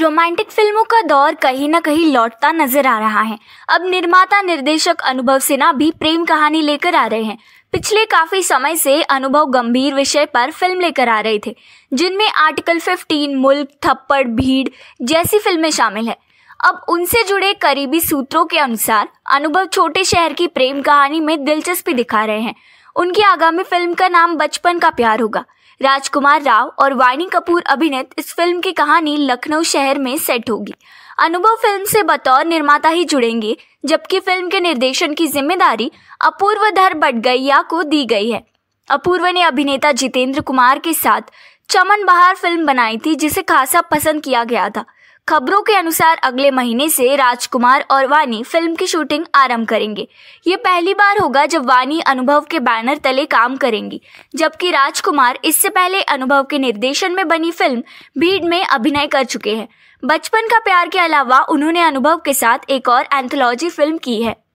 romantic फिल्मों का दौर कहीं ना कहीं लौटता नजर आ रहा है अब निर्माता निर्देशक अनुभव सिन्हा भी प्रेम कहानी लेकर आ रहे हैं पिछले काफी समय से अनुभव गंभीर विषय पर फिल्म लेकर आ रहे थे जिनमें आर्टिकल 15, मुल्क थप्पड़ भीड़ जैसी फिल्में शामिल है अब उनसे जुड़े करीबी सूत्रों के अनुसार अनुभव छोटे शहर की प्रेम कहानी में दिलचस्पी दिखा रहे हैं उनकी आगामी फिल्म का नाम बचपन का प्यार होगा राजकुमार राव और वाणी कपूर अभिनीत इस फिल्म की कहानी लखनऊ शहर में सेट होगी अनुभव फिल्म से बतौर निर्माता ही जुड़ेंगे जबकि फिल्म के निर्देशन की जिम्मेदारी अपूर्व धर बटगैया को दी गई है अपूर्व ने अभिनेता जितेंद्र कुमार के साथ चमन बहार फिल्म बनाई थी जिसे खासा पसंद किया गया था खबरों के अनुसार अगले महीने से राजकुमार और वानी फिल्म की शूटिंग आरंभ करेंगे ये पहली बार होगा जब वानी अनुभव के बैनर तले काम करेंगी जबकि राजकुमार इससे पहले अनुभव के निर्देशन में बनी फिल्म भीड़ में अभिनय कर चुके हैं बचपन का प्यार के अलावा उन्होंने अनुभव के साथ एक और एंथोलॉजी फिल्म की है